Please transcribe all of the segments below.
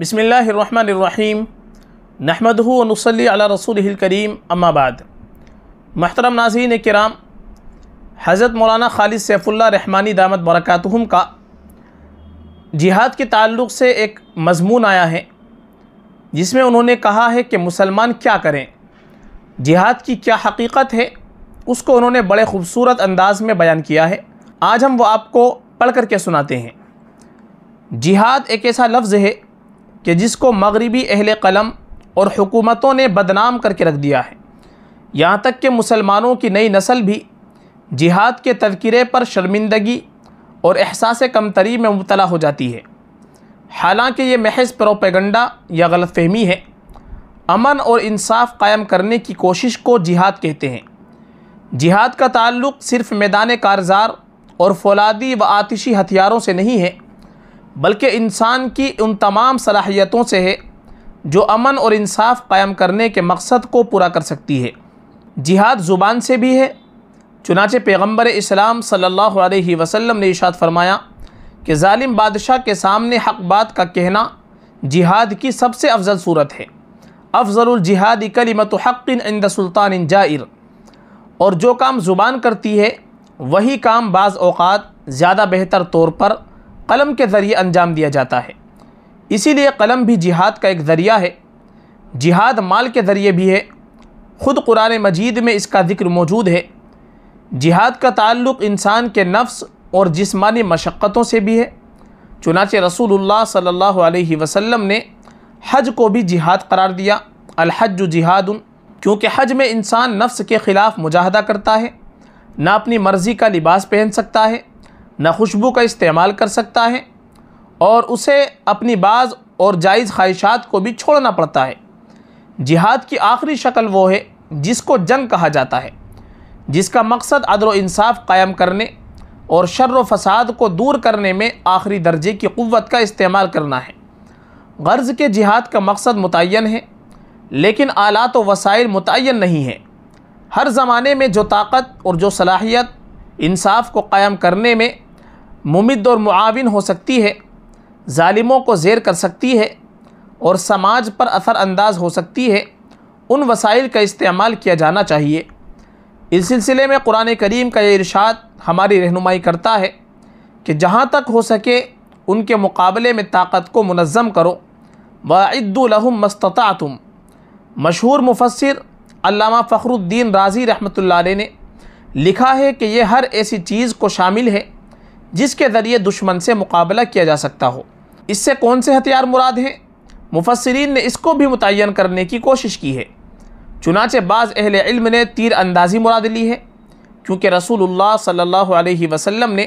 بسم اللہ الرحمن الرحیم نحمد نصلی علی رسول الکریم اما بعد محترم ناظرین کرام حضرت مولانا خالد سیف اللہ رحمانی دامت برکاتہم کا جہاد کے تعلق سے ایک مضمون آیا ہے جس میں انہوں نے کہا ہے کہ مسلمان کیا کریں جہاد کی کیا حقیقت ہے اس کو انہوں نے بڑے خوبصورت انداز میں بیان کیا ہے آج ہم وہ آپ کو پڑھ کر کے سناتے ہیں جہاد ایک ایسا لفظ ہے کہ جس کو مغربی اہل قلم اور حکومتوں نے بدنام کر کے رکھ دیا ہے یہاں تک کہ مسلمانوں کی نئی نسل بھی جہاد کے تذکرے پر شرمندگی اور احساس کم تری میں مبتلا ہو جاتی ہے حالانکہ یہ محض پروپیگنڈا یا غلط فہمی ہے امن اور انصاف قائم کرنے کی کوشش کو جہاد کہتے ہیں جہاد کا تعلق صرف میدان کارزار اور فولادی و آتشی ہتھیاروں سے نہیں ہے بلکہ انسان کی ان تمام صلاحیتوں سے ہے جو امن اور انصاف قائم کرنے کے مقصد کو پورا کر سکتی ہے جہاد زبان سے بھی ہے چنانچہ پیغمبر اسلام صلی اللہ علیہ وسلم نے اشاد فرمایا کہ ظالم بادشاہ کے سامنے حق بات کا کہنا جہاد کی سب سے افضل صورت ہے افضل الجہاد کلمت حق عند سلطان جائر اور جو کام زبان کرتی ہے وہی کام بعض اوقات زیادہ بہتر طور پر قلم کے ذریعے انجام دیا جاتا ہے اسی لیے قلم بھی جہاد کا ایک ذریعہ ہے جہاد مال کے ذریعے بھی ہے خود قرآن مجید میں اس کا ذکر موجود ہے جہاد کا تعلق انسان کے نفس اور جسمانی مشقتوں سے بھی ہے چنانچہ رسول اللہ صلی اللہ علیہ وسلم نے حج کو بھی جہاد قرار دیا الحج جہاد کیونکہ حج میں انسان نفس کے خلاف مجاہدہ کرتا ہے نہ اپنی مرضی کا لباس پہن سکتا ہے نہ خوشبو کا استعمال کر سکتا ہے اور اسے اپنی بعض اور جائز خواہشات کو بھی چھوڑنا پڑتا ہے جہاد کی آخری شکل وہ ہے جس کو جنگ کہا جاتا ہے جس کا مقصد عدل و انصاف قائم کرنے اور شر و فساد کو دور کرنے میں آخری درجے کی قوت کا استعمال کرنا ہے غرض کے جہاد کا مقصد متعین ہے لیکن آلات و وسائل متعین نہیں ہیں ہر زمانے میں جو طاقت اور جو صلاحیت انصاف کو قائم کرنے میں ممد اور معاون ہو سکتی ہے ظالموں کو زیر کر سکتی ہے اور سماج پر اثر انداز ہو سکتی ہے ان وسائل کا استعمال کیا جانا چاہیے اس سلسلے میں قرآن کریم کا یہ ارشاد ہماری رہنمائی کرتا ہے کہ جہاں تک ہو سکے ان کے مقابلے میں طاقت کو منظم کرو باعد الحم مستطعتم مشہور مفسر علامہ فخر الدین راضی رحمۃ اللہ علیہ نے لکھا ہے کہ یہ ہر ایسی چیز کو شامل ہے جس کے ذریعے دشمن سے مقابلہ کیا جا سکتا ہو اس سے کون سے ہتھیار مراد ہیں مفسرین نے اس کو بھی متعین کرنے کی کوشش کی ہے چنانچہ بعض اہل علم نے تیر اندازی مراد لی ہے کیونکہ رسول اللہ صلی اللہ علیہ وسلم نے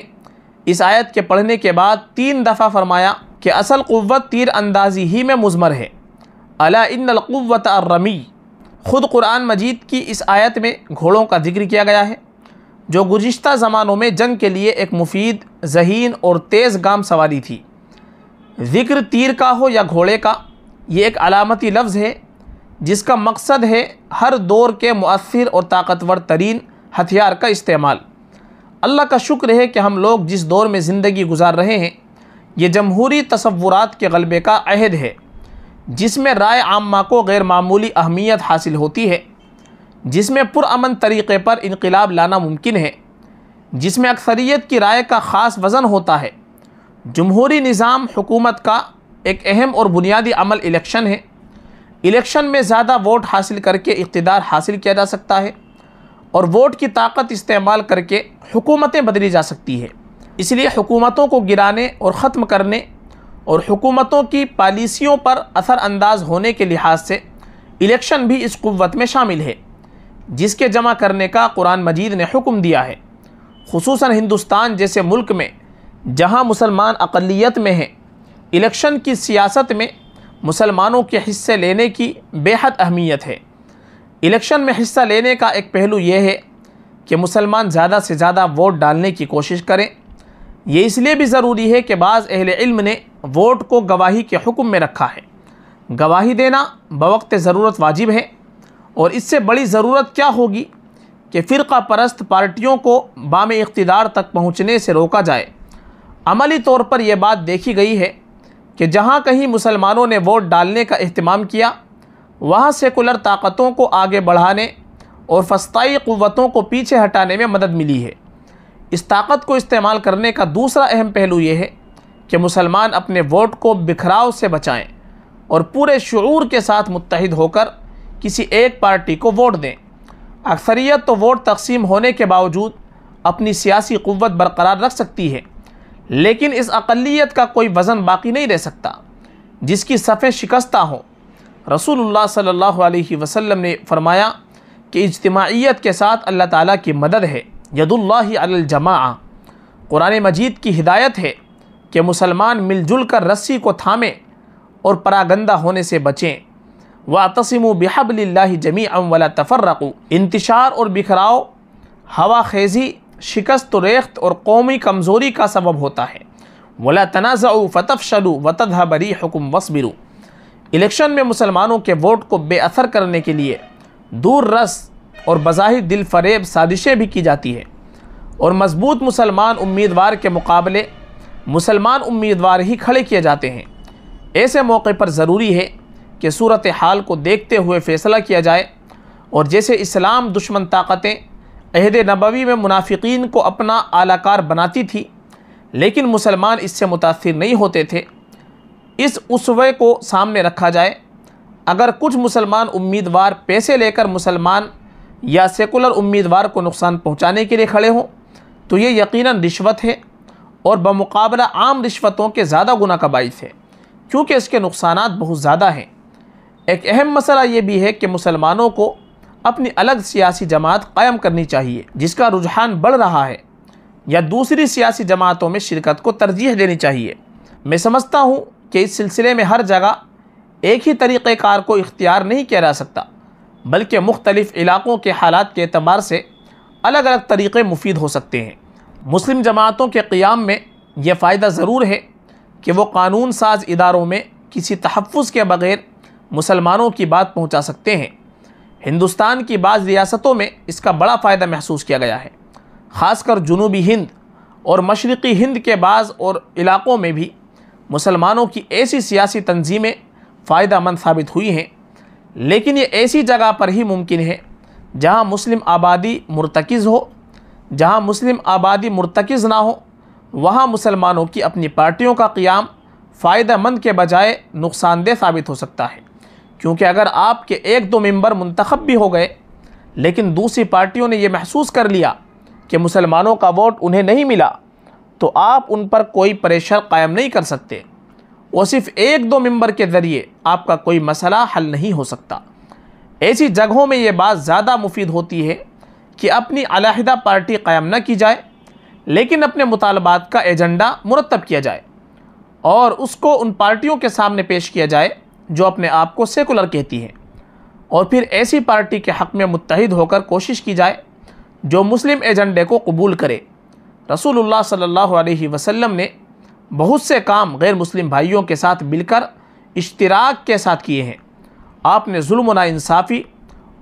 اس آیت کے پڑھنے کے بعد تین دفعہ فرمایا کہ اصل قوت تیر اندازی ہی میں مضمر ہے علا ان القوت الرمی خود قرآن مجید کی اس آیت میں گھوڑوں کا ذکر کیا گیا ہے جو گزشتہ زمانوں میں جنگ کے لیے ایک مفید ذہین اور تیز گام سواری تھی ذکر تیر کا ہو یا گھوڑے کا یہ ایک علامتی لفظ ہے جس کا مقصد ہے ہر دور کے مؤثر اور طاقتور ترین ہتھیار کا استعمال اللہ کا شکر ہے کہ ہم لوگ جس دور میں زندگی گزار رہے ہیں یہ جمہوری تصورات کے غلبے کا عہد ہے جس میں رائے عامہ کو غیر معمولی اہمیت حاصل ہوتی ہے جس میں پرامن طریقے پر انقلاب لانا ممکن ہے جس میں اکثریت کی رائے کا خاص وزن ہوتا ہے جمہوری نظام حکومت کا ایک اہم اور بنیادی عمل الیکشن ہے الیکشن میں زیادہ ووٹ حاصل کر کے اقتدار حاصل کیا جا سکتا ہے اور ووٹ کی طاقت استعمال کر کے حکومتیں بدلی جا سکتی ہے اس لیے حکومتوں کو گرانے اور ختم کرنے اور حکومتوں کی پالیسیوں پر اثر انداز ہونے کے لحاظ سے الیکشن بھی اس قوت میں شامل ہے جس کے جمع کرنے کا قرآن مجید نے حکم دیا ہے خصوصاً ہندوستان جیسے ملک میں جہاں مسلمان اقلیت میں ہیں الیکشن کی سیاست میں مسلمانوں کے حصے لینے کی بے حد اہمیت ہے الیکشن میں حصہ لینے کا ایک پہلو یہ ہے کہ مسلمان زیادہ سے زیادہ ووٹ ڈالنے کی کوشش کریں یہ اس لیے بھی ضروری ہے کہ بعض اہل علم نے ووٹ کو گواہی کے حکم میں رکھا ہے گواہی دینا بوقت ضرورت واجب ہے اور اس سے بڑی ضرورت کیا ہوگی کہ فرقہ پرست پارٹیوں کو بام اقتدار تک پہنچنے سے روکا جائے عملی طور پر یہ بات دیکھی گئی ہے کہ جہاں کہیں مسلمانوں نے ووٹ ڈالنے کا اہتمام کیا وہاں سیکولر طاقتوں کو آگے بڑھانے اور فسطائی قوتوں کو پیچھے ہٹانے میں مدد ملی ہے اس طاقت کو استعمال کرنے کا دوسرا اہم پہلو یہ ہے کہ مسلمان اپنے ووٹ کو بکھراؤ سے بچائیں اور پورے شعور کے ساتھ متحد ہو کر کسی ایک پارٹی کو ووٹ دیں اکثریت تو ووٹ تقسیم ہونے کے باوجود اپنی سیاسی قوت برقرار رکھ سکتی ہے لیکن اس اقلیت کا کوئی وزن باقی نہیں رہ سکتا جس کی صف شکستہ ہوں رسول اللہ صلی اللہ علیہ وسلم نے فرمایا کہ اجتماعیت کے ساتھ اللہ تعالیٰ کی مدد ہے ید اللہ علی الجماع قرآن مجید کی ہدایت ہے کہ مسلمان مل جل کر رسی کو تھامیں اور پراگندہ ہونے سے بچیں واتسم و بحب اللہ جمی ام ولا تفرق انتشار اور بکھراؤ ہوا خیزی شکست و ریخت اور قومی کمزوری کا سبب ہوتا ہے ولا تنازع فتف شلو وطدہ بری حکم وسمرو الیکشن میں مسلمانوں کے ووٹ کو بے اثر کرنے کے لیے دور رس اور بظاہر دل فریب سازشیں بھی کی جاتی ہیں اور مضبوط مسلمان امیدوار کے مقابلے مسلمان امیدوار ہی کھڑے کیے جاتے ہیں ایسے موقع پر ضروری ہے کہ صورت حال کو دیکھتے ہوئے فیصلہ کیا جائے اور جیسے اسلام دشمن طاقتیں عہد نبوی میں منافقین کو اپنا اعلی کار بناتی تھی لیکن مسلمان اس سے متاثر نہیں ہوتے تھے اس اسوے کو سامنے رکھا جائے اگر کچھ مسلمان امیدوار پیسے لے کر مسلمان یا سیکولر امیدوار کو نقصان پہنچانے کے لیے کھڑے ہوں تو یہ یقیناً رشوت ہے اور بمقابلہ عام رشوتوں کے زیادہ گناہ کا باعث ہے کیونکہ اس کے نقصانات بہت زیادہ ہیں ایک اہم مسئلہ یہ بھی ہے کہ مسلمانوں کو اپنی الگ سیاسی جماعت قائم کرنی چاہیے جس کا رجحان بڑھ رہا ہے یا دوسری سیاسی جماعتوں میں شرکت کو ترجیح دینی چاہیے میں سمجھتا ہوں کہ اس سلسلے میں ہر جگہ ایک ہی طریقہ کار کو اختیار نہیں کیا جا سکتا بلکہ مختلف علاقوں کے حالات کے اعتبار سے الگ الگ طریقے مفید ہو سکتے ہیں مسلم جماعتوں کے قیام میں یہ فائدہ ضرور ہے کہ وہ قانون ساز اداروں میں کسی تحفظ کے بغیر مسلمانوں کی بات پہنچا سکتے ہیں ہندوستان کی بعض ریاستوں میں اس کا بڑا فائدہ محسوس کیا گیا ہے خاص کر جنوبی ہند اور مشرقی ہند کے بعض اور علاقوں میں بھی مسلمانوں کی ایسی سیاسی تنظیمیں فائدہ مند ثابت ہوئی ہیں لیکن یہ ایسی جگہ پر ہی ممکن ہے جہاں مسلم آبادی مرتکز ہو جہاں مسلم آبادی مرتکز نہ ہو وہاں مسلمانوں کی اپنی پارٹیوں کا قیام فائدہ مند کے بجائے نقصان دہ ثابت ہو سکتا ہے کیونکہ اگر آپ کے ایک دو ممبر منتخب بھی ہو گئے لیکن دوسری پارٹیوں نے یہ محسوس کر لیا کہ مسلمانوں کا ووٹ انہیں نہیں ملا تو آپ ان پر کوئی پریشر قائم نہیں کر سکتے وہ صرف ایک دو ممبر کے ذریعے آپ کا کوئی مسئلہ حل نہیں ہو سکتا ایسی جگہوں میں یہ بات زیادہ مفید ہوتی ہے کہ اپنی علیحدہ پارٹی قائم نہ کی جائے لیکن اپنے مطالبات کا ایجنڈا مرتب کیا جائے اور اس کو ان پارٹیوں کے سامنے پیش کیا جائے جو اپنے آپ کو سیکولر کہتی ہے اور پھر ایسی پارٹی کے حق میں متحد ہو کر کوشش کی جائے جو مسلم ایجنڈے کو قبول کرے رسول اللہ صلی اللہ علیہ وسلم نے بہت سے کام غیر مسلم بھائیوں کے ساتھ مل کر اشتراک کے ساتھ کیے ہیں آپ نے ظلم و ناانصافی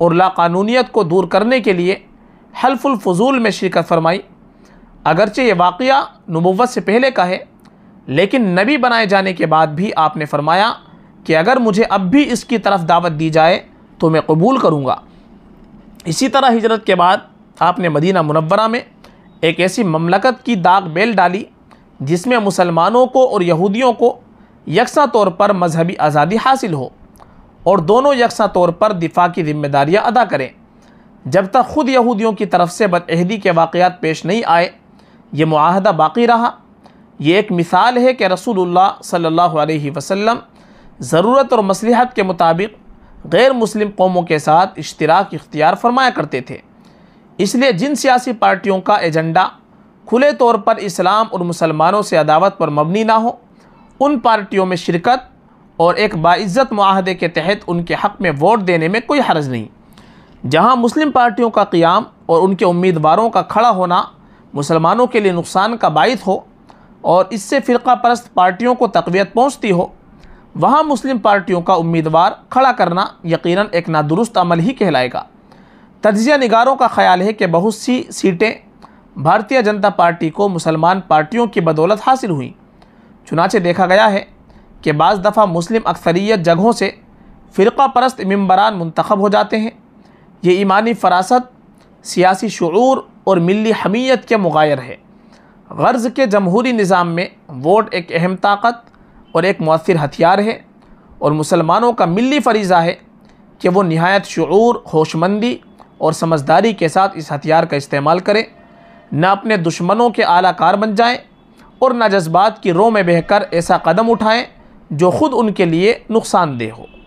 اور لاقانونیت کو دور کرنے کے لیے حلف الفضول میں شرکت فرمائی اگرچہ یہ واقعہ نبوت سے پہلے کا ہے لیکن نبی بنائے جانے کے بعد بھی آپ نے فرمایا کہ اگر مجھے اب بھی اس کی طرف دعوت دی جائے تو میں قبول کروں گا اسی طرح ہجرت کے بعد آپ نے مدینہ منورہ میں ایک ایسی مملکت کی داغ بیل ڈالی جس میں مسلمانوں کو اور یہودیوں کو یکساں طور پر مذہبی آزادی حاصل ہو اور دونوں یکساں طور پر دفاع کی ذمہ داریاں ادا کریں جب تک خود یہودیوں کی طرف سے بدعہدی کے واقعات پیش نہیں آئے یہ معاہدہ باقی رہا یہ ایک مثال ہے کہ رسول اللہ صلی اللہ علیہ وسلم ضرورت اور مصلحت کے مطابق غیر مسلم قوموں کے ساتھ اشتراک اختیار فرمایا کرتے تھے اس لیے جن سیاسی پارٹیوں کا ایجنڈا کھلے طور پر اسلام اور مسلمانوں سے عداوت پر مبنی نہ ہو ان پارٹیوں میں شرکت اور ایک باعزت معاہدے کے تحت ان کے حق میں ووٹ دینے میں کوئی حرض نہیں جہاں مسلم پارٹیوں کا قیام اور ان کے امیدواروں کا کھڑا ہونا مسلمانوں کے لیے نقصان کا باعث ہو اور اس سے فرقہ پرست پارٹیوں کو تقویت پہنچتی ہو وہاں مسلم پارٹیوں کا امیدوار کھڑا کرنا یقیناً ایک نادرست عمل ہی کہلائے گا تجزیہ نگاروں کا خیال ہے کہ بہت سی سیٹیں بھارتیہ جنتا پارٹی کو مسلمان پارٹیوں کی بدولت حاصل ہوئیں چنانچہ دیکھا گیا ہے کہ بعض دفعہ مسلم اکثریت جگہوں سے فرقہ پرست ممبران منتخب ہو جاتے ہیں یہ ایمانی فراست سیاسی شعور اور ملی حمیت کے مغایر ہے غرض کے جمہوری نظام میں ووٹ ایک اہم طاقت اور ایک مؤثر ہتھیار ہے اور مسلمانوں کا ملی فریضہ ہے کہ وہ نہایت شعور ہوش مندی اور سمجھداری کے ساتھ اس ہتھیار کا استعمال کریں نہ اپنے دشمنوں کے اعلیٰ کار بن جائیں اور نہ جذبات کی رو میں بہہ کر ایسا قدم اٹھائیں جو خود ان کے لیے نقصان دہ ہو